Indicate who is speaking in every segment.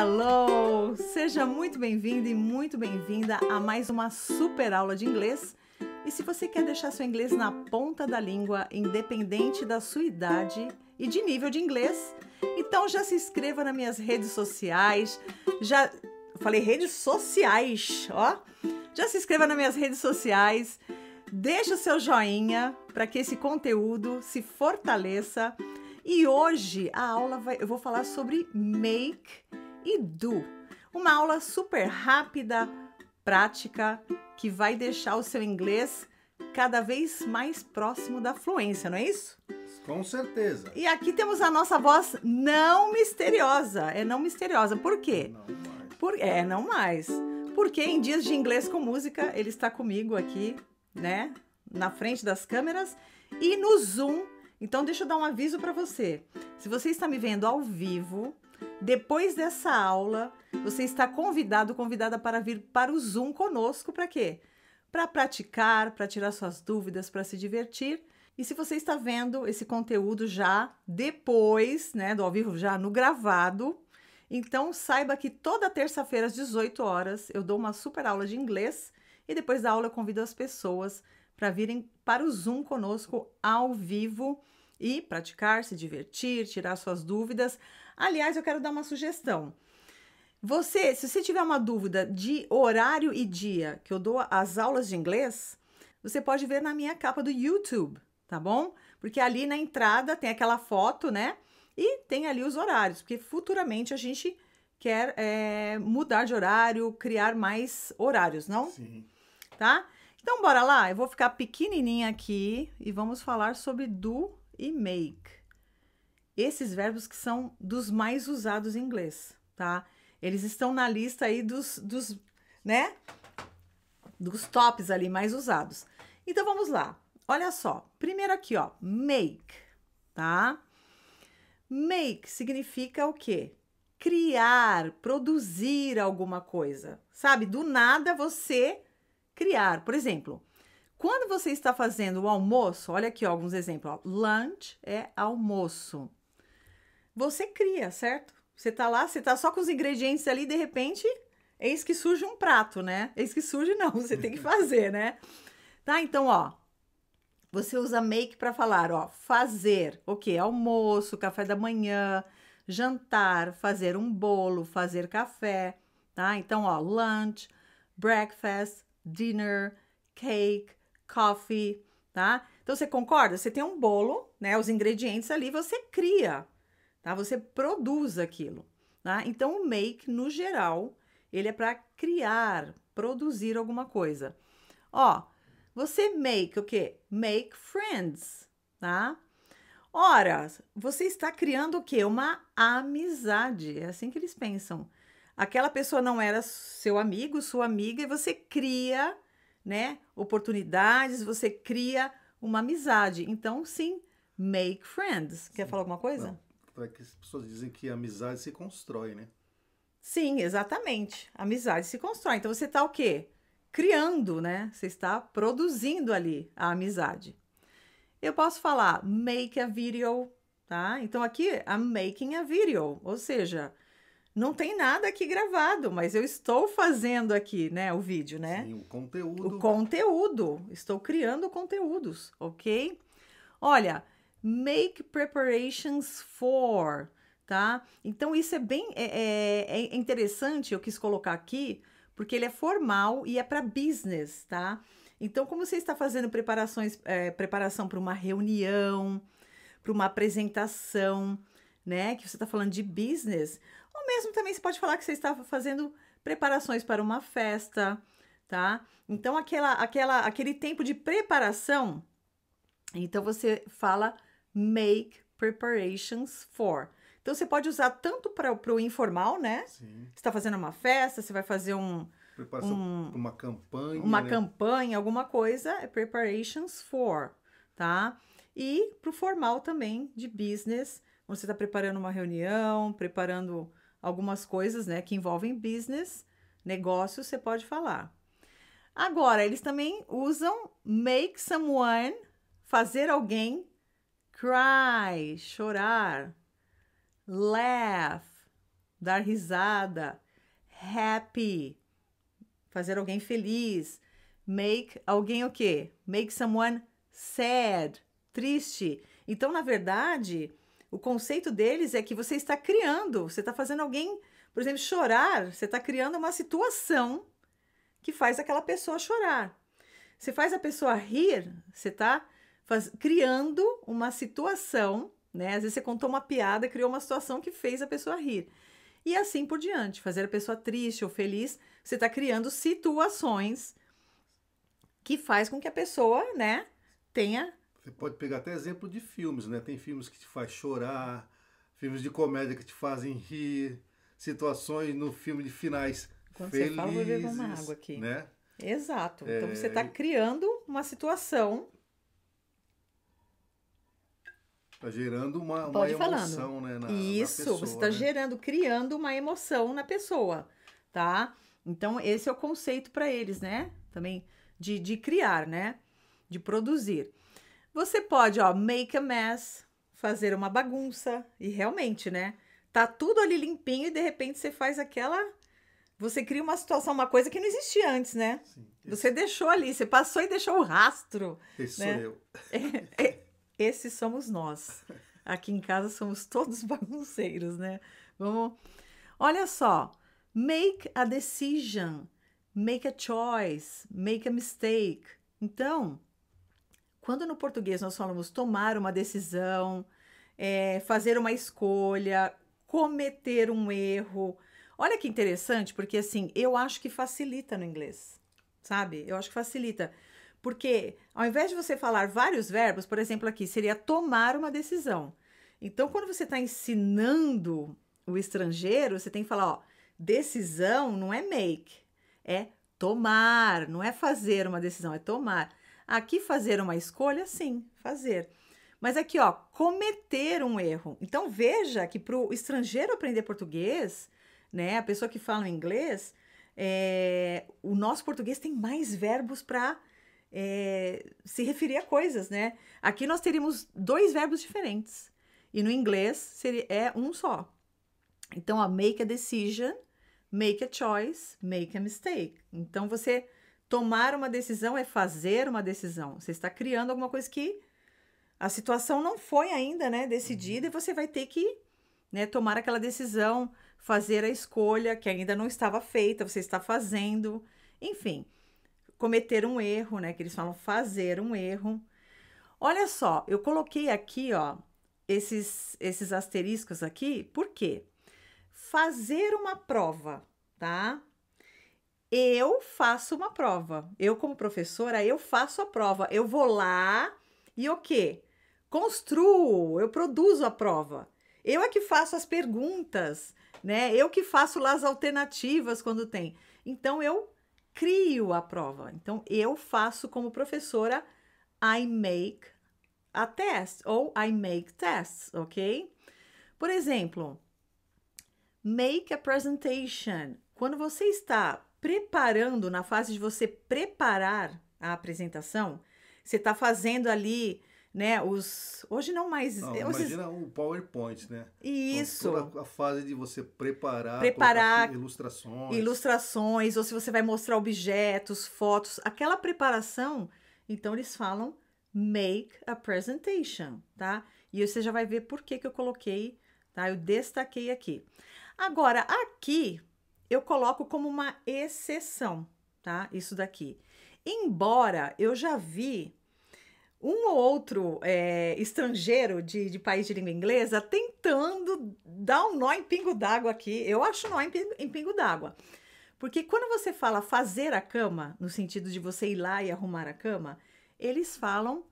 Speaker 1: Hello! Seja muito bem-vindo e muito bem-vinda a mais uma super aula de inglês. E se você quer deixar seu inglês na ponta da língua, independente da sua idade e de nível de inglês, então já se inscreva nas minhas redes sociais. Já falei redes sociais, ó. Já se inscreva nas minhas redes sociais. Deixe o seu joinha para que esse conteúdo se fortaleça. E hoje a aula vai, eu vou falar sobre make e do. Uma aula super rápida, prática, que vai deixar o seu inglês cada vez mais próximo da fluência, não é isso? Com certeza. E aqui temos a nossa voz não misteriosa. É não misteriosa. Por quê? Não mais. Por... É, não mais. Porque em dias de inglês com música, ele está comigo aqui, né? Na frente das câmeras e no Zoom. Então, deixa eu dar um aviso para você. Se você está me vendo ao vivo, depois dessa aula, você está convidado, convidada para vir para o Zoom conosco para quê? Para praticar, para tirar suas dúvidas, para se divertir. E se você está vendo esse conteúdo já depois, né, do ao vivo já no gravado, então saiba que toda terça-feira às 18 horas eu dou uma super aula de inglês e depois da aula eu convido as pessoas para virem para o Zoom conosco ao vivo e praticar, se divertir, tirar suas dúvidas. Aliás, eu quero dar uma sugestão. Você, se você tiver uma dúvida de horário e dia que eu dou as aulas de inglês, você pode ver na minha capa do YouTube, tá bom? Porque ali na entrada tem aquela foto, né? E tem ali os horários, porque futuramente a gente quer é, mudar de horário, criar mais horários, não? Sim. Tá? Então, bora lá. Eu vou ficar pequenininha aqui e vamos falar sobre do e make esses verbos que são dos mais usados em inglês, tá? Eles estão na lista aí dos, dos né? Dos tops ali mais usados. Então vamos lá. Olha só. Primeiro aqui, ó, make, tá? Make significa o quê? Criar, produzir alguma coisa. Sabe? Do nada você criar. Por exemplo, quando você está fazendo o almoço, olha aqui ó, alguns exemplos. Ó. Lunch é almoço você cria, certo? Você tá lá, você tá só com os ingredientes ali, de repente, eis que surge um prato, né? Eis que surge não, você tem que fazer, né? Tá, então, ó, você usa make para falar, ó, fazer, o okay, Almoço, café da manhã, jantar, fazer um bolo, fazer café, tá? Então, ó, lunch, breakfast, dinner, cake, coffee, tá? Então você concorda? Você tem um bolo, né? Os ingredientes ali, você cria. Tá? Você produz aquilo. Tá? Então, o make, no geral, ele é para criar, produzir alguma coisa. Ó, você make o quê? Make friends, tá? Ora, você está criando o quê? Uma amizade. É assim que eles pensam. Aquela pessoa não era seu amigo, sua amiga, e você cria, né, oportunidades, você cria uma amizade. Então, sim, make friends. Sim. Quer falar alguma coisa? Não
Speaker 2: é que as pessoas dizem que a amizade se
Speaker 1: constrói, né? Sim, exatamente. A amizade se constrói. Então você está o quê? Criando, né? Você está produzindo ali a amizade. Eu posso falar make a video, tá? Então aqui I'm making a video, ou seja, não tem nada aqui gravado, mas eu estou fazendo aqui, né, o vídeo, né? Sim, o conteúdo. O conteúdo. Estou criando conteúdos, ok? Olha, make preparations for, tá? Então isso é bem é, é, é interessante, eu quis colocar aqui, porque ele é formal e é para business, tá? Então, como você está fazendo preparações, é, preparação para uma reunião, para uma apresentação, né? Que você está falando de business, ou mesmo também você pode falar que você está fazendo preparações para uma festa, tá? Então, aquela, aquela, aquele tempo de preparação, então você fala make preparations for. Então você pode usar tanto para o informal, né? Sim. Você está fazendo uma festa, você vai fazer um. Preparação um, uma
Speaker 2: campanha.
Speaker 1: Uma né? campanha, alguma coisa, é preparations for, tá? E para o formal também, de business, você está preparando uma reunião, preparando algumas coisas, né, que envolvem business, negócios, você pode falar. Agora, eles também usam make someone, fazer alguém Cry, chorar. Laugh, dar risada. Happy, fazer alguém feliz. Make alguém o quê? Make someone sad, triste. Então, na verdade, o conceito deles é que você está criando, você está fazendo alguém, por exemplo, chorar, você está criando uma situação que faz aquela pessoa chorar. Você faz a pessoa rir, você está faz, criando uma situação, né? Às vezes você contou uma piada, criou uma situação que fez a pessoa rir. E assim por diante, fazer a pessoa triste ou feliz, você está criando situações que faz com que a pessoa, né, tenha.
Speaker 2: Você pode pegar até exemplo de filmes, né? Tem filmes que te faz chorar, filmes de comédia que te fazem rir, situações no filme de finais Quando felizes. Quando você fala, vou beber uma água aqui. Né? Exato. Então é, você está
Speaker 1: criando uma situação
Speaker 2: Está gerando uma, uma emoção, falando. né? Na, Isso, na pessoa, você está né?
Speaker 1: gerando, criando uma emoção na pessoa, tá? Então, esse é o conceito para eles, né? Também de, de criar, né? De produzir. Você pode, ó, make a mess, fazer uma bagunça, e realmente, né? Tá tudo ali limpinho e de repente você faz aquela. Você cria uma situação, uma coisa que não existia antes, né? Sim, você deixou ali, você passou e deixou o rastro. Esse né? sou eu. é, é esses somos nós. Aqui em casa somos todos bagunceiros, né? Vamos. Olha só. Make a decision, make a choice, make a mistake. Então, quando no português nós falamos tomar uma decisão, é, fazer uma escolha, cometer um erro. Olha que interessante, porque assim, eu acho que facilita no inglês, sabe? Eu acho que facilita. Porque ao invés de você falar vários verbos, por exemplo, aqui seria tomar uma decisão. Então, quando você está ensinando o estrangeiro, você tem que falar: ó, decisão não é make, é tomar, não é fazer uma decisão, é tomar. Aqui, fazer uma escolha, sim, fazer. Mas aqui, ó, cometer um erro. Então, veja que para o estrangeiro aprender português, né, a pessoa que fala inglês, é, o nosso português tem mais verbos para é, se referir a coisas, né? Aqui nós teríamos dois verbos diferentes. E no inglês seria, é um só. Então, a make a decision, make a choice, make a mistake. Então, você tomar uma decisão é fazer uma decisão. Você está criando alguma coisa que a situação não foi ainda né, decidida e você vai ter que né, tomar aquela decisão, fazer a escolha que ainda não estava feita, você está fazendo. Enfim, cometer um erro, né? Que eles falam fazer um erro. Olha só, eu coloquei aqui, ó, esses, esses asteriscos aqui, por quê? Fazer uma prova, tá? Eu faço uma prova. Eu, como professora, eu faço a prova. Eu vou lá e o quê? Construo, eu produzo a prova. Eu é que faço as perguntas, né? Eu que faço lá as alternativas quando tem. Então, eu crio a prova. Então, eu faço como professora, I make a test ou I make tests, ok? Por exemplo, make a presentation. Quando você está preparando, na fase de você preparar a apresentação, você está fazendo ali né? Os hoje não mais. Não, Imagina
Speaker 2: o PowerPoint, né? Isso. Então, toda a fase de você preparar, preparar ilustrações,
Speaker 1: ilustrações ou se você vai mostrar objetos, fotos, aquela preparação. Então eles falam make a presentation, tá? E você já vai ver por que que eu coloquei, tá? Eu destaquei aqui. Agora aqui eu coloco como uma exceção, tá? Isso daqui. Embora eu já vi um ou outro é, estrangeiro de, de país de língua inglesa tentando dar um nó em pingo d'água aqui. Eu acho nó em pingo, em pingo d'água. Porque quando você fala fazer a cama, no sentido de você ir lá e arrumar a cama, eles falam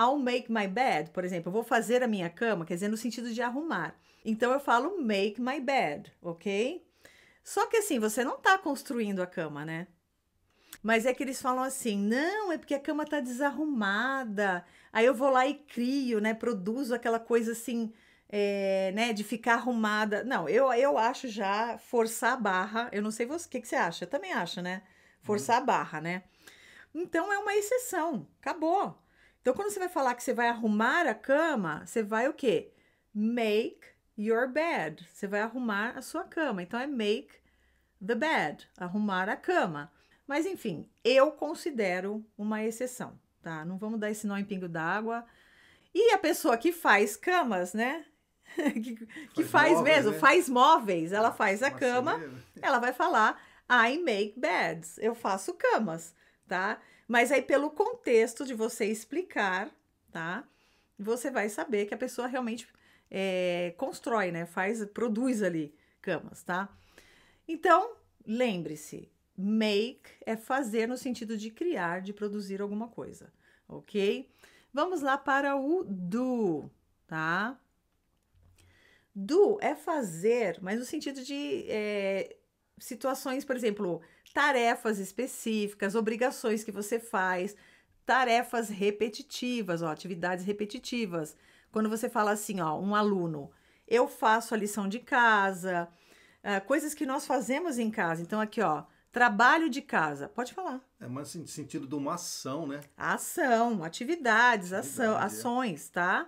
Speaker 1: I'll make my bed, por exemplo, eu vou fazer a minha cama, quer dizer, no sentido de arrumar. Então eu falo make my bed, ok? Só que assim, você não está construindo a cama, né? Mas é que eles falam assim: não, é porque a cama tá desarrumada. Aí eu vou lá e crio, né? Produzo aquela coisa assim, é, né? De ficar arrumada. Não, eu, eu acho já forçar a barra. Eu não sei você, o que, que você acha? Eu também acho, né? Forçar uhum. a barra, né? Então é uma exceção. Acabou. Então quando você vai falar que você vai arrumar a cama, você vai o quê? Make your bed. Você vai arrumar a sua cama. Então é make the bed, arrumar a cama. Mas enfim, eu considero uma exceção, tá? Não vamos dar esse nó em pingo d'água. E a pessoa que faz camas, né? que, que faz, faz móveis, mesmo, né? faz móveis, ela faz a cama, ela vai falar I make beds, eu faço camas, tá? Mas aí pelo contexto de você explicar, tá? Você vai saber que a pessoa realmente é, constrói, né? Faz, produz ali camas, tá? Então, lembre-se, Make é fazer no sentido de criar, de produzir alguma coisa, ok? Vamos lá para o do, tá? Do é fazer, mas no sentido de é, situações, por exemplo, tarefas específicas, obrigações que você faz, tarefas repetitivas, ó, atividades repetitivas. Quando você fala assim, ó, um aluno, eu faço a lição de casa, uh, coisas que nós fazemos em casa. Então, aqui, ó, Trabalho de casa, pode falar. É mais sentido de uma ação, né? Ação, atividades, ação, é. ações, tá?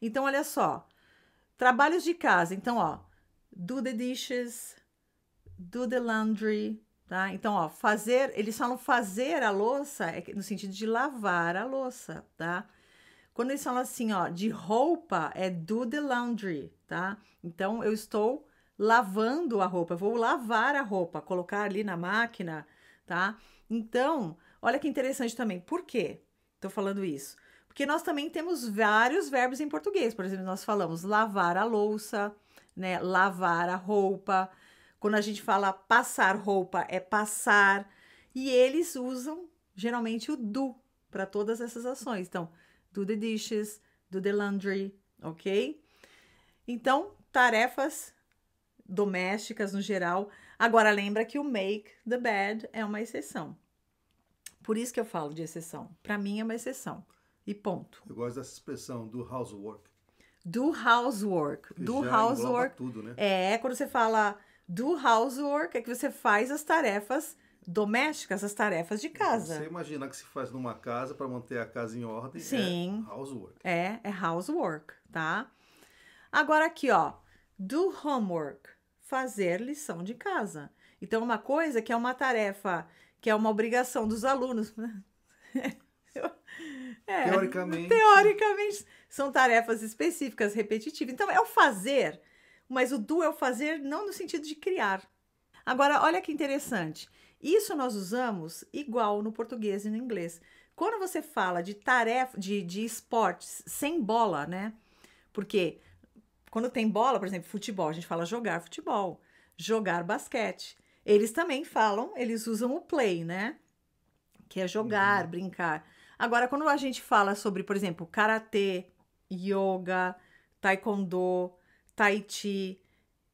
Speaker 1: Então, olha só. Trabalhos de casa. Então, ó, do the dishes, do the laundry, tá? Então, ó, fazer, eles falam fazer a louça é no sentido de lavar a louça, tá? Quando eles falam assim, ó, de roupa é do the laundry, tá? Então, eu estou lavando a roupa, eu vou lavar a roupa, colocar ali na máquina, tá? Então, olha que interessante também. Por quê? Tô falando isso. Porque nós também temos vários verbos em português. Por exemplo, nós falamos lavar a louça, né? Lavar a roupa. Quando a gente fala passar roupa, é passar. E eles usam geralmente o do para todas essas ações. Então, do the dishes, do the laundry, ok? Então, tarefas domésticas no geral. Agora lembra que o make the bed é uma exceção. Por isso que eu falo de exceção. Para mim é uma exceção. E ponto.
Speaker 2: Eu gosto dessa expressão do housework.
Speaker 1: Do housework. do housework. Tudo, né? É, quando você fala do housework, é que você faz as tarefas domésticas, as tarefas de então, casa. Você
Speaker 2: imaginar que se faz numa casa para manter a casa em ordem. É Sim. É housework.
Speaker 1: É, é housework, tá? Agora aqui, ó. Do homework, fazer lição de casa. Então, uma coisa que é uma tarefa, que é uma obrigação dos alunos. Né? é, teoricamente. Teoricamente, são tarefas específicas, repetitivas. Então, é o fazer, mas o do é o fazer não no sentido de criar. Agora, olha que interessante. Isso nós usamos igual no português e no inglês. Quando você fala de tarefa, de, de esportes sem bola, né? Porque quando tem bola, por exemplo, futebol, a gente fala jogar futebol, jogar basquete. Eles também falam, eles usam o play, né? Que é jogar, uhum. brincar. Agora, quando a gente fala sobre, por exemplo, karatê, yoga, taekwondo, tai chi,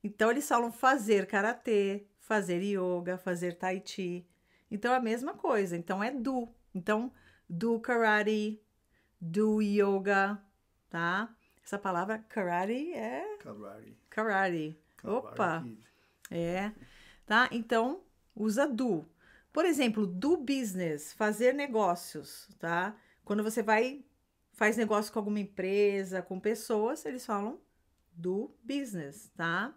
Speaker 1: então eles falam fazer karatê, fazer yoga, fazer tai chi. Então é a mesma coisa. Então é do. Então do karate, do yoga, tá? Essa palavra karate é. Karate. Karate. Opa! É. Tá? Então, usa do. Por exemplo, do business, fazer negócios, tá? Quando você vai, faz negócio com alguma empresa, com pessoas, eles falam do business, tá?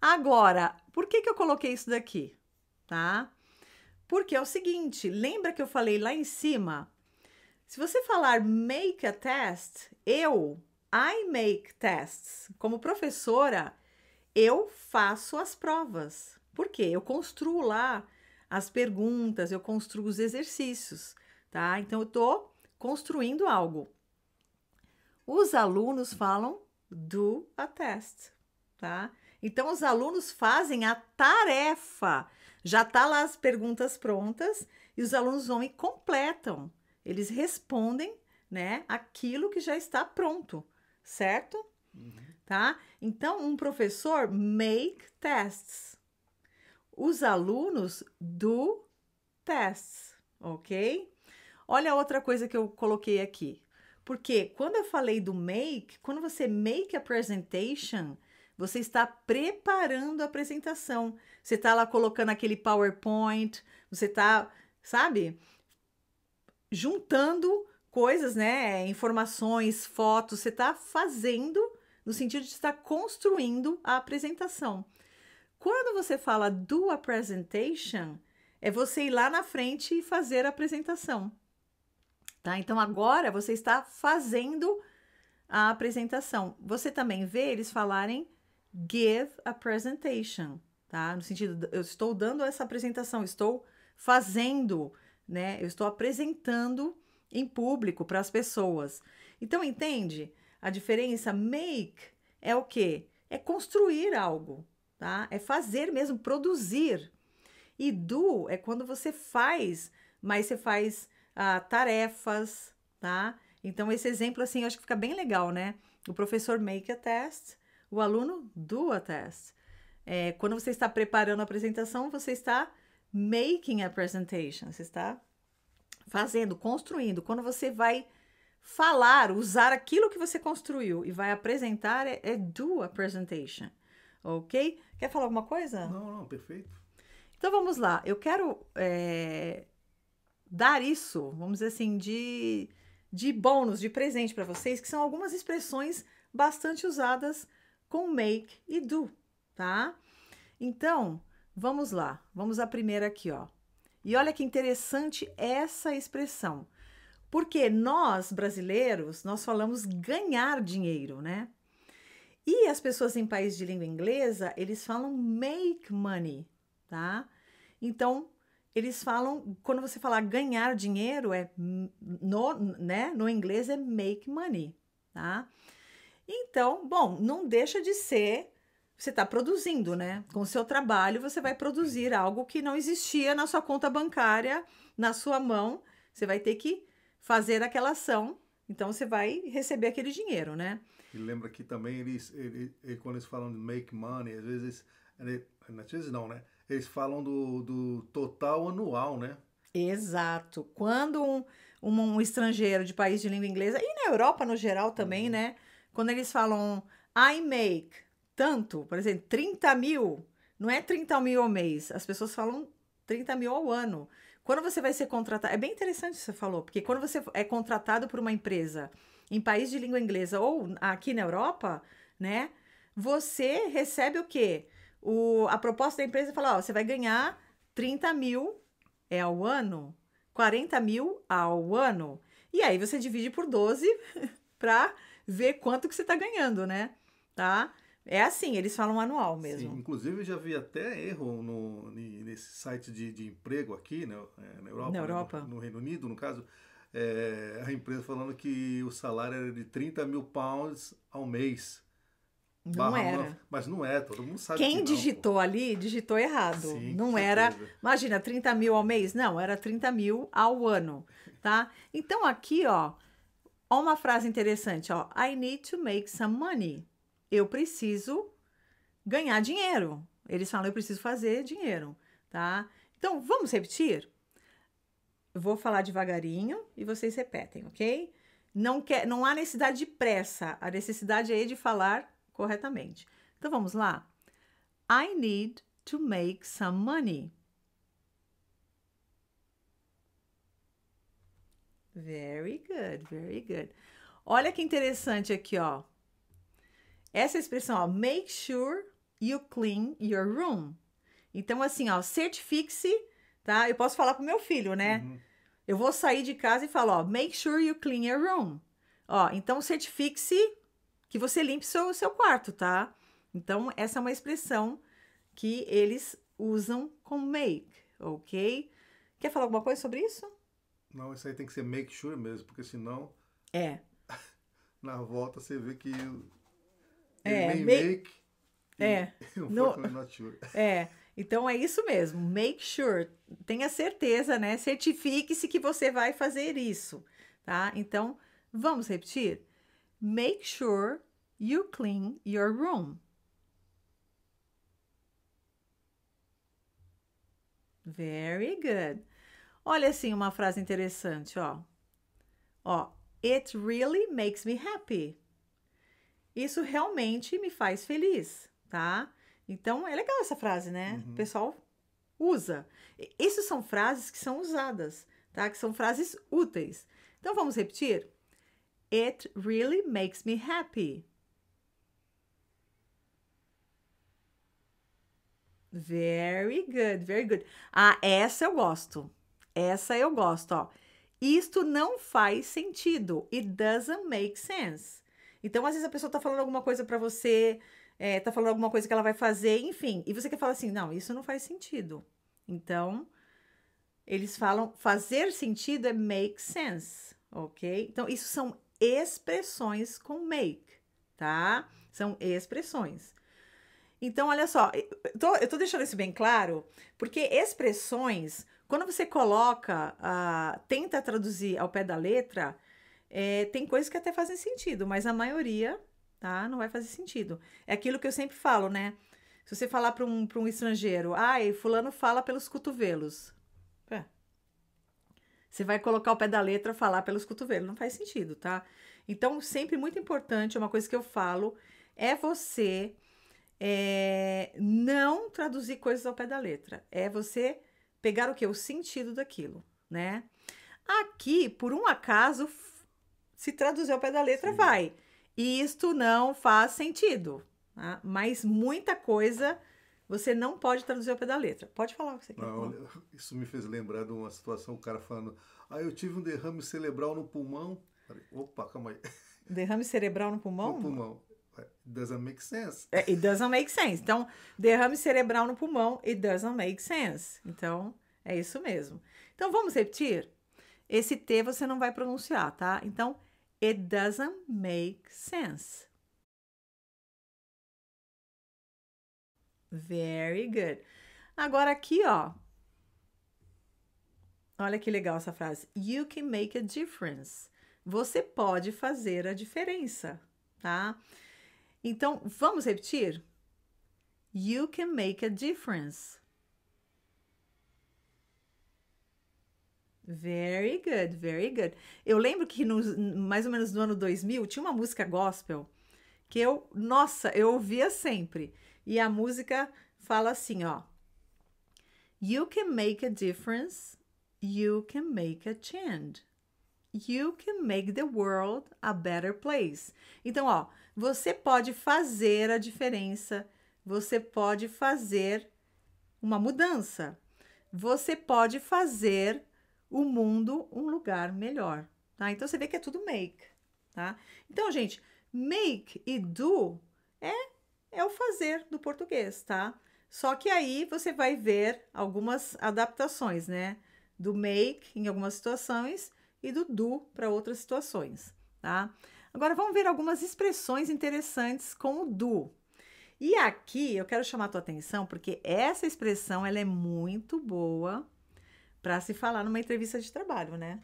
Speaker 1: Agora, por que, que eu coloquei isso daqui, tá? Porque é o seguinte, lembra que eu falei lá em cima? Se você falar make a test, eu I make tests. Como professora, eu faço as provas. Por quê? Eu construo lá as perguntas, eu construo os exercícios, tá? Então eu tô construindo algo. Os alunos falam do a test, tá? Então os alunos fazem a tarefa. Já tá lá as perguntas prontas e os alunos vão e completam. Eles respondem, né, aquilo que já está pronto certo? Uhum. Tá? Então, um professor make tests. Os alunos do tests, ok? Olha outra coisa que eu coloquei aqui. Porque quando eu falei do make, quando você make a presentation, você está preparando a apresentação. Você está lá colocando aquele PowerPoint, você está, sabe, juntando coisas, né? Informações, fotos, você está fazendo no sentido de estar tá construindo a apresentação. Quando você fala do a presentation, é você ir lá na frente e fazer a apresentação. Tá? Então agora você está fazendo a apresentação. Você também vê eles falarem give a presentation, tá? No sentido eu estou dando essa apresentação, estou fazendo, né? Eu estou apresentando em público para as pessoas. Então entende? A diferença make é o quê? É construir algo, tá? É fazer mesmo, produzir. E do é quando você faz, mas você faz ah, tarefas, tá? Então esse exemplo assim, eu acho que fica bem legal, né? O professor make a test, o aluno do a test. É, quando você está preparando a apresentação, você está making a presentation, você está fazendo, construindo, quando você vai falar, usar aquilo que você construiu e vai apresentar, é, é do presentation, ok? Quer falar alguma coisa? Não, não, perfeito. Então vamos lá, eu quero é, dar isso, vamos dizer assim, de, de bônus, de presente para vocês, que são algumas expressões bastante usadas com make e do, tá? Então, vamos lá, vamos à primeira aqui, ó. E olha que interessante essa expressão. Porque nós, brasileiros, nós falamos ganhar dinheiro, né? E as pessoas em países de língua inglesa, eles falam make money, tá? Então, eles falam, quando você falar ganhar dinheiro, é no, né, no inglês é make money, tá? Então, bom, não deixa de ser você está produzindo, né? Com o seu trabalho, você vai produzir algo que não existia na sua conta bancária, na sua mão. Você vai ter que fazer aquela ação, então você vai receber aquele dinheiro, né?
Speaker 2: E lembra que também eles, eles, eles quando eles falam de make money, às vezes,
Speaker 1: às
Speaker 2: vezes não, né? Eles falam do, do total anual, né?
Speaker 1: Exato. Quando um, um, um estrangeiro de país de língua inglesa, e na Europa no geral também, uhum. né? Quando eles falam I make tanto, por exemplo, 30 mil, não é 30 mil ao mês, as pessoas falam 30 mil ao ano. Quando você vai ser contratado, é bem interessante o que você falou, porque quando você é contratado por uma empresa em país de língua inglesa ou aqui na Europa, né, você recebe o quê? O, a proposta da empresa fala, ó, você vai ganhar 30 mil é ao ano, 40 mil ao ano. E aí você divide por 12 para ver quanto que você está ganhando, né? Tá? É assim, eles falam anual mesmo. Sim,
Speaker 2: inclusive já vi até erro no, nesse site de, de emprego aqui né, é, na Europa, na né, Europa. No, no, Reino Unido, no caso, é, a empresa falando que o salário era de 30 mil pounds ao mês.
Speaker 1: Não era.
Speaker 2: mas não é, todo mundo sabe. Quem que não, digitou
Speaker 1: pô. ali, digitou errado. Sim, não era. Certeza. Imagina, 30 mil ao mês? Não, era 30 mil ao ano. tá? Então aqui, ó, ó uma frase interessante, ó. I need to make some money eu preciso ganhar dinheiro. Eles falam, eu preciso fazer dinheiro, tá? Então, vamos repetir? Eu vou falar devagarinho e vocês repetem, ok? Não, quer, não há necessidade de pressa, a necessidade é de falar corretamente. Então, vamos lá. I need to make some money. Very good, very good. Olha que interessante aqui, ó. Essa expressão, ó, make sure you clean your room. Então, assim, ó, certifique-se, tá? Eu posso falar pro meu filho, né? Uhum. Eu vou sair de casa e falo, ó, make sure you clean your room. Ó, então certifique-se que você limpe seu, seu quarto, tá? Então, essa é uma expressão que eles usam com make, ok? Quer falar alguma coisa sobre isso?
Speaker 2: Não, isso aí tem que ser make sure mesmo, porque senão. É. na volta você vê que
Speaker 1: é, make, make. É. No, not sure. É. Então é isso mesmo. Make sure. Tenha certeza, né? Certifique-se que você vai fazer isso, tá? Então, vamos repetir. Make sure you clean your room. Very good. Olha assim uma frase interessante, ó. Ó, it really makes me happy. Isso realmente me faz feliz, tá? Então é legal essa frase, né? Uhum. O pessoal usa. Essas são frases que são usadas, tá? Que são frases úteis. Então vamos repetir. It really makes me happy. Very good, very good. Ah, essa eu gosto. Essa eu gosto, ó. Isto não faz sentido. It doesn't make sense. Então, às vezes, a pessoa tá falando alguma coisa para você, é, tá falando alguma coisa que ela vai fazer, enfim. E você quer falar assim, não, isso não faz sentido. Então, eles falam fazer sentido é make sense, ok? Então, isso são expressões com make, tá? São expressões. Então, olha só, eu tô, eu tô deixando isso bem claro, porque expressões, quando você coloca, uh, tenta traduzir ao pé da letra, é, tem coisas que até fazem sentido, mas a maioria, tá? Não vai fazer sentido. É aquilo que eu sempre falo, né? Se você falar para um, um estrangeiro, ai, fulano fala pelos cotovelos. É. Você vai colocar o pé da letra falar pelos cotovelos. Não faz sentido, tá? Então, sempre muito importante, uma coisa que eu falo, é você é, não traduzir coisas ao pé da letra. É você pegar o que? O sentido daquilo, né? Aqui, por um acaso, se traduzir ao pé da letra, Sim. vai. E isto não faz sentido. Tá? Mas muita coisa você não pode traduzir ao pé da letra. Pode falar o que você ah, quer. Não,
Speaker 2: isso me fez lembrar de uma situação, o cara falando, ah, eu tive um derrame cerebral no pulmão. Opa, calma aí.
Speaker 1: Derrame cerebral no pulmão? No pulmão. It doesn't make sense. É, it doesn't make sense. Então, derrame cerebral no pulmão, it doesn't make sense. Então, é isso mesmo. Então, vamos repetir? Esse T você não vai pronunciar, tá? Então, It doesn't make sense. Very good. Agora aqui, ó. Olha que legal essa frase. You can make a difference. Você pode fazer a diferença, tá? Então, vamos repetir? You can make a difference. Very good, very good. Eu lembro que no, mais ou menos no ano 2000 tinha uma música gospel que eu, nossa, eu ouvia sempre. E a música fala assim, ó: You can make a difference, you can make a change. You can make the world a better place. Então, ó, você pode fazer a diferença, você pode fazer uma mudança. Você pode fazer o mundo um lugar melhor, tá? Então você vê que é tudo make, tá? Então, gente, make e do é é o fazer do português, tá? Só que aí você vai ver algumas adaptações, né? Do make em algumas situações e do do para outras situações, tá? Agora vamos ver algumas expressões interessantes com o do. E aqui eu quero chamar a tua atenção porque essa expressão ela é muito boa para se falar numa entrevista de trabalho, né?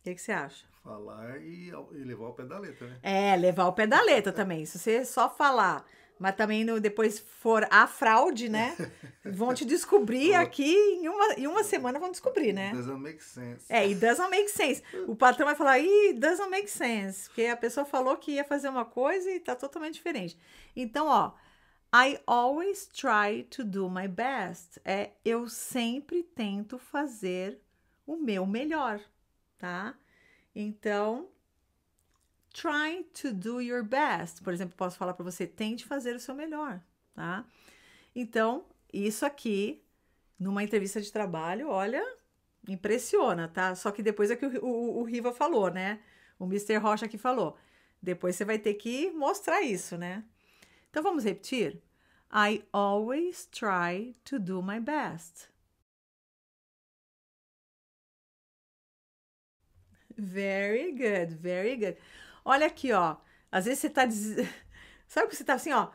Speaker 1: O que, que você acha?
Speaker 2: Falar e, e, levar o pé da letra, né?
Speaker 1: É, levar o pé da letra também. Se você só falar, mas também no, depois for a fraude, né? Vão te descobrir aqui em uma, em uma semana vão descobrir, né? It doesn't make sense. É, e doesn't make sense. O patrão vai falar, it doesn't make sense. Porque a pessoa falou que ia fazer uma coisa e tá totalmente diferente. Então, ó, I always try to do my best. É eu sempre tento fazer o meu melhor, tá? Então, try to do your best. Por exemplo, posso falar para você, tente fazer o seu melhor, tá? Então, isso aqui, numa entrevista de trabalho, olha, impressiona, tá? Só que depois é que o, o, o Riva falou, né? O Mr. Rocha que falou. Depois você vai ter que mostrar isso, né? Então vamos repetir? I always try to do my best. Very good, very good. Olha aqui, ó. Às vezes você tá. Des... Sabe que você tá assim, ó?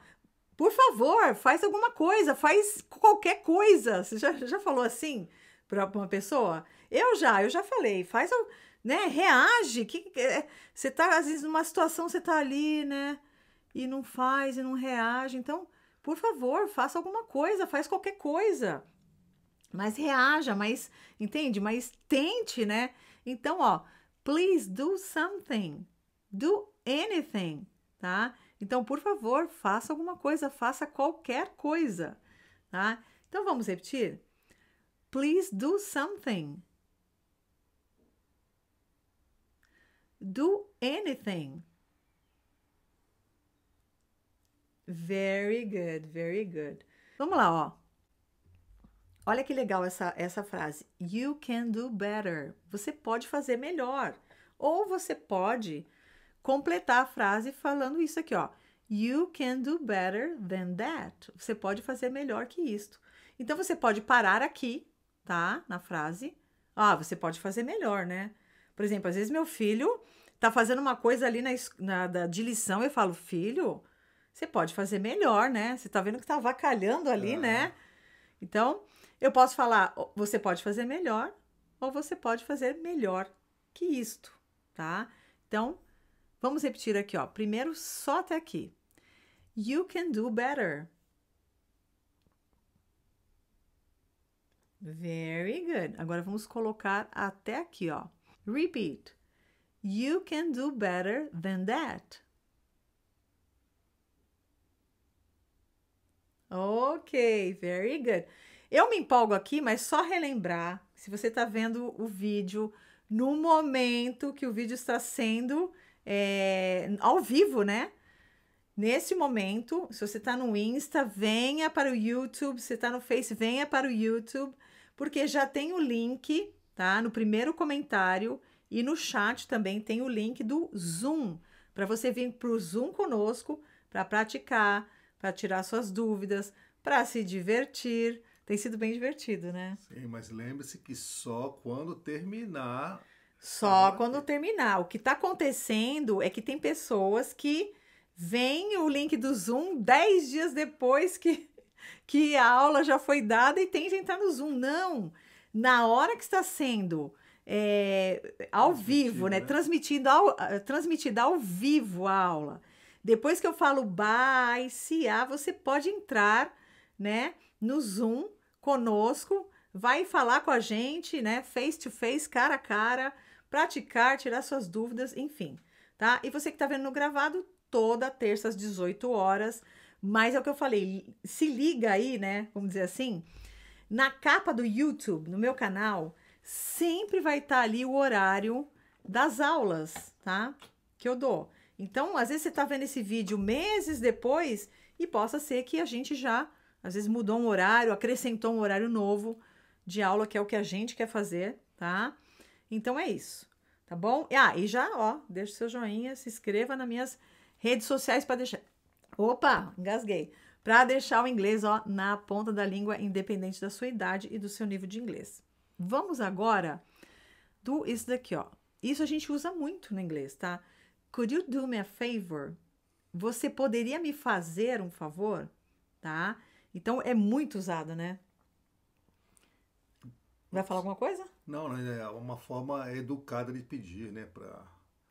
Speaker 1: Por favor, faz alguma coisa, faz qualquer coisa. Você já, já falou assim para uma pessoa? Eu já, eu já falei. Faz, né? Reage. Que, é, você tá, às vezes, numa situação, você tá ali, né? e não faz e não reage. Então, por favor, faça alguma coisa, faz qualquer coisa. Mas reaja, mas entende? Mas tente, né? Então, ó, please do something. Do anything, tá? Então, por favor, faça alguma coisa, faça qualquer coisa, tá? Então vamos repetir. Please do something. Do anything. Very good, very good. Vamos lá, ó. Olha que legal essa, essa frase. You can do better. Você pode fazer melhor. Ou você pode completar a frase falando isso aqui, ó. You can do better than that. Você pode fazer melhor que isto. Então você pode parar aqui, tá? Na frase. Ah, você pode fazer melhor, né? Por exemplo, às vezes meu filho tá fazendo uma coisa ali na, na de lição, eu falo, filho, você pode fazer melhor, né? Você tá vendo que tá vacalhando ali, né? Então, eu posso falar, você pode fazer melhor ou você pode fazer melhor que isto, tá? Então, vamos repetir aqui, ó. Primeiro, só até aqui. You can do better. Very good. Agora vamos colocar até aqui, ó. Repeat. You can do better than that. Ok, very good. Eu me empolgo aqui, mas só relembrar, se você está vendo o vídeo no momento que o vídeo está sendo é, ao vivo, né? Nesse momento, se você está no Insta, venha para o YouTube. Se está no Face, venha para o YouTube, porque já tem o link, tá? No primeiro comentário e no chat também tem o link do Zoom para você vir para o Zoom conosco para praticar, para tirar suas dúvidas, para se divertir. Tem sido bem divertido, né? Sim,
Speaker 2: mas lembre-se que só quando
Speaker 1: terminar. Só ah, quando terminar. O que está acontecendo é que tem pessoas que vêm o link do Zoom 10 dias depois que, que a aula já foi dada e tenta entrar no Zoom. Não! Na hora que está sendo é, ao vivo, né? né? Transmitido ao, ah, transmitida ao vivo a aula. Depois que eu falo bye, se há, você pode entrar, né, no Zoom conosco, vai falar com a gente, né, face to face, cara a cara, praticar, tirar suas dúvidas, enfim, tá? E você que tá vendo no gravado, toda terça às 18 horas, mas é o que eu falei, se liga aí, né, vamos dizer assim, na capa do YouTube, no meu canal, sempre vai estar tá ali o horário das aulas, tá? Que eu dou. Então, às vezes você está vendo esse vídeo meses depois e possa ser que a gente já, às vezes, mudou um horário, acrescentou um horário novo de aula, que é o que a gente quer fazer, tá? Então é isso, tá bom? Ah, e já, ó, deixa o seu joinha, se inscreva nas minhas redes sociais para deixar. Opa, engasguei. Para deixar o inglês, ó, na ponta da língua, independente da sua idade e do seu nível de inglês. Vamos agora do isso daqui, ó. Isso a gente usa muito no inglês, tá? Could you do me a favor? Você poderia me fazer um favor? Tá? Então é muito usado, né? Vai falar alguma coisa?
Speaker 2: Não, É uma forma educada de pedir, né? Pra...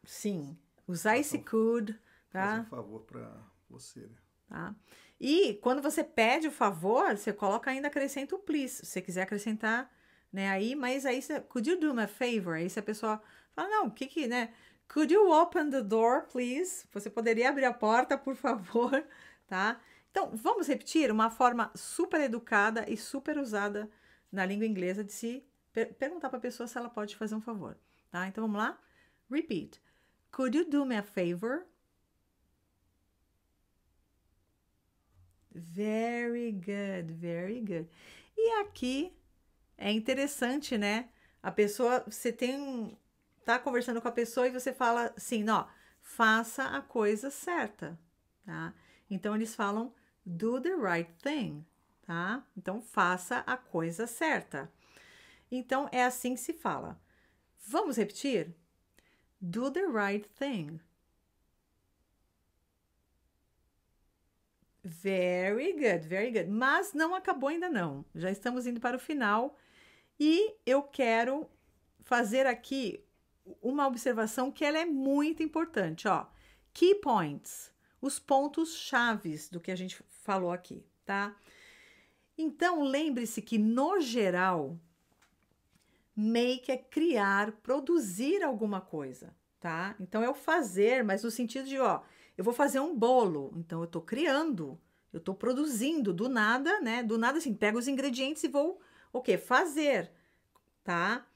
Speaker 1: Sim. Usar esse could. Tá? Fazer um
Speaker 2: favor para você, né?
Speaker 1: Tá? E quando você pede o favor, você coloca ainda acrescenta o please. Se você quiser acrescentar, né? Aí, mas aí você. Could you do me a favor? Aí se a pessoa fala, não, o que que, né? Could you open the door, please? Você poderia abrir a porta, por favor, tá? Então, vamos repetir uma forma super educada e super usada na língua inglesa de se per perguntar para a pessoa se ela pode fazer um favor, tá? Então, vamos lá? Repeat. Could you do me a favor? Very good, very good. E aqui é interessante, né? A pessoa, você tem tá conversando com a pessoa e você fala assim, ó, faça a coisa certa, tá? Então eles falam do the right thing, tá? Então faça a coisa certa. Então é assim que se fala. Vamos repetir? Do the right thing. Very good, very good. Mas não acabou ainda não. Já estamos indo para o final e eu quero fazer aqui uma observação que ela é muito importante, ó. Key points, os pontos chaves do que a gente falou aqui, tá? Então, lembre-se que no geral make é criar, produzir alguma coisa, tá? Então é o fazer, mas no sentido de, ó, eu vou fazer um bolo, então eu tô criando, eu tô produzindo do nada, né? Do nada assim, pego os ingredientes e vou o que? Fazer, tá?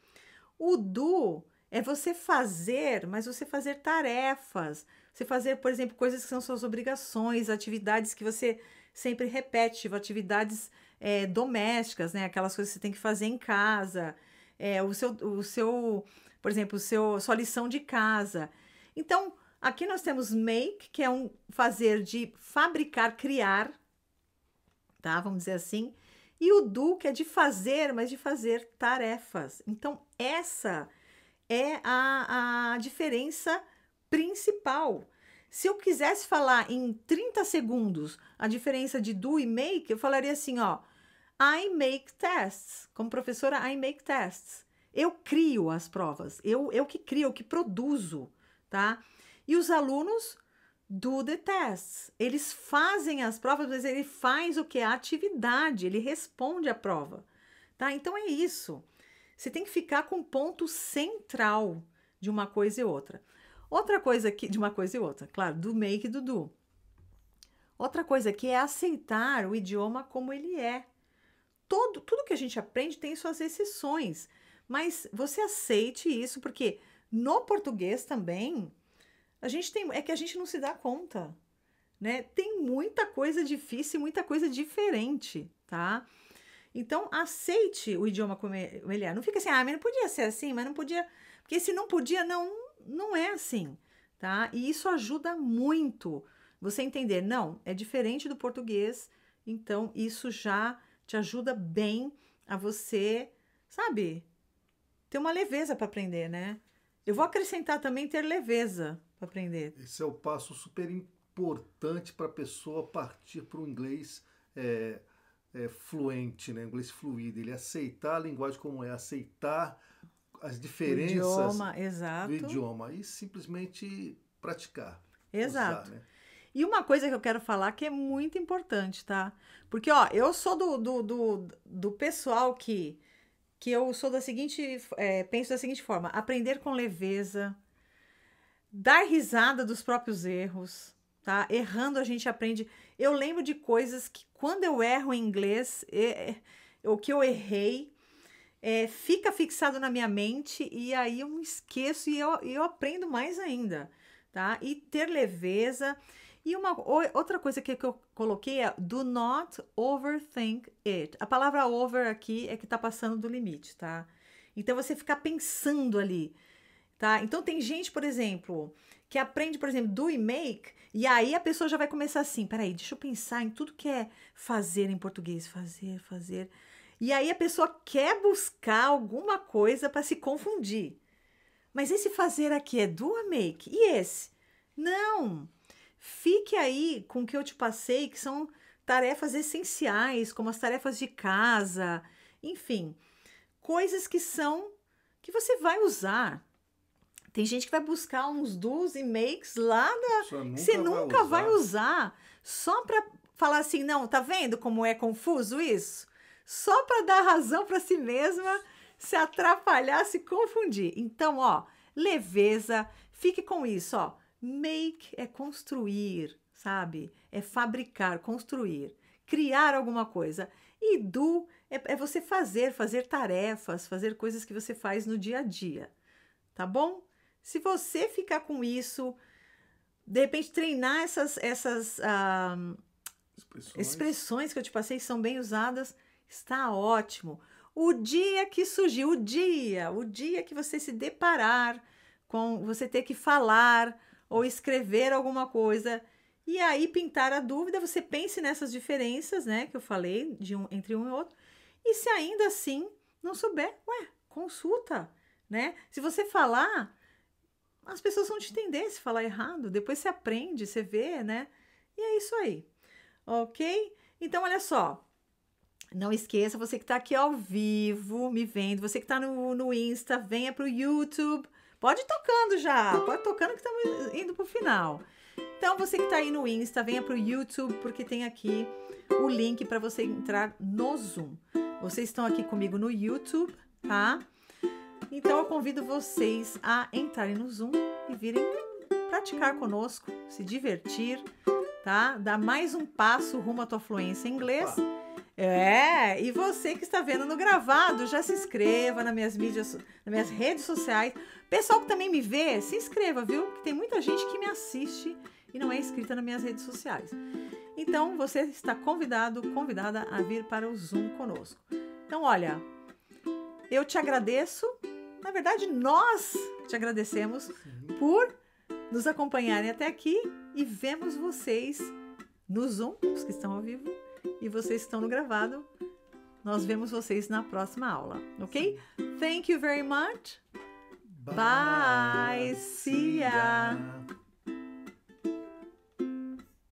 Speaker 1: O do é você fazer, mas você fazer tarefas. Você fazer, por exemplo, coisas que são suas obrigações, atividades que você sempre repete, tipo, atividades é, domésticas, né? Aquelas coisas que você tem que fazer em casa. É, o, seu, o seu, por exemplo, o seu, sua lição de casa. Então, aqui nós temos make, que é um fazer de fabricar, criar, tá? Vamos dizer assim. E o do, que é de fazer, mas de fazer tarefas. Então, essa é a, a diferença principal. Se eu quisesse falar em 30 segundos a diferença de do e make, eu falaria assim, ó, I make tests. Como professora, I make tests. Eu crio as provas, eu, eu que crio, eu que produzo, tá? E os alunos do the tests. Eles fazem as provas, mas ele faz o que? A atividade, ele responde à prova, tá? Então é isso. Você tem que ficar com o ponto central de uma coisa e outra. Outra coisa aqui de uma coisa e outra, claro, do make e do do. Outra coisa aqui é aceitar o idioma como ele é. Todo, tudo que a gente aprende tem suas exceções, mas você aceite isso porque no português também a gente tem é que a gente não se dá conta, né? Tem muita coisa difícil, muita coisa diferente, tá? Então, aceite o idioma é, como ele é. Não fica assim, ah, mas não podia ser assim, mas não podia. Porque se não podia, não, não é assim, tá? E isso ajuda muito você entender, não, é diferente do português, então isso já te ajuda bem a você, sabe, ter uma leveza para aprender, né? Eu vou acrescentar também ter leveza
Speaker 2: para aprender. Esse é o passo super importante para a pessoa partir para o inglês. É é, fluente, né? inglês fluido, ele aceitar a linguagem como é, aceitar as diferenças idioma,
Speaker 1: do idioma
Speaker 2: e simplesmente praticar.
Speaker 1: Exato. Usar, né? E uma coisa que eu quero falar que é muito importante, tá? Porque, ó, eu sou do, do, do, do pessoal que, que eu sou da seguinte, é, penso da seguinte forma, aprender com leveza, dar risada dos próprios erros, tá? Errando a gente aprende. Eu lembro de coisas que quando eu erro em inglês, é, é, o que eu errei, é, fica fixado na minha mente e aí eu me esqueço e eu, eu aprendo mais ainda, tá? E ter leveza. E uma outra coisa que, eu coloquei é do not overthink it. A palavra over aqui é que tá passando do limite, tá? Então você ficar pensando ali, tá? Então tem gente, por exemplo, que aprende, por exemplo, do e make, e aí a pessoa já vai começar assim: peraí, deixa eu pensar em tudo que é fazer em português, fazer, fazer. E aí a pessoa quer buscar alguma coisa para se confundir. Mas esse fazer aqui é do e make? E esse? Não! Fique aí com o que eu te passei, que são tarefas essenciais, como as tarefas de casa, enfim, coisas que são que você vai usar tem gente que vai buscar uns dos e makes lá da você nunca vai usar, vai usar só para falar assim, não, tá vendo como é confuso isso? Só para dar razão para si mesma, se atrapalhar, se confundir. Então, ó, leveza, fique com isso, ó. Make é construir, sabe? É fabricar, construir, criar alguma coisa. E do é, é você fazer, fazer tarefas, fazer coisas que você faz no dia a dia. Tá bom? Se você ficar com isso, de repente treinar essas, essas ah, expressões. expressões que eu te passei são bem usadas, está ótimo. O dia que surgir, o dia, o dia que você se deparar com você ter que falar ou escrever alguma coisa e aí pintar a dúvida, você pense nessas diferenças, né, que eu falei de um entre um e outro. E se ainda assim não souber, ué, consulta, né? Se você falar, as pessoas vão te entender se falar errado, depois você aprende, você vê, né? E é isso aí, ok? Então, olha só. Não esqueça, você que está aqui ao vivo, me vendo, você que está no, no Insta, venha para o YouTube. Pode ir tocando já, pode ir tocando que estamos indo para o final. Então, você que está aí no Insta, venha para o YouTube, porque tem aqui o link para você entrar no Zoom. Vocês estão aqui comigo no YouTube, tá? Então eu convido vocês a entrarem no Zoom e virem praticar conosco, se divertir, tá? Dar mais um passo rumo à tua fluência em inglês. É, e você que está vendo no gravado, já se inscreva nas minhas mídias, nas minhas redes sociais. Pessoal que também me vê, se inscreva, viu? Que tem muita gente que me assiste e não é inscrita nas minhas redes sociais. Então, você está convidado, convidada a vir para o Zoom conosco. Então, olha, eu te agradeço na verdade, nós te agradecemos por nos acompanharem até aqui e vemos vocês no Zoom, os que estão ao vivo, e vocês que estão no gravado. Nós vemos vocês na próxima aula, ok? Thank you very much. Bye. Bye. See ya.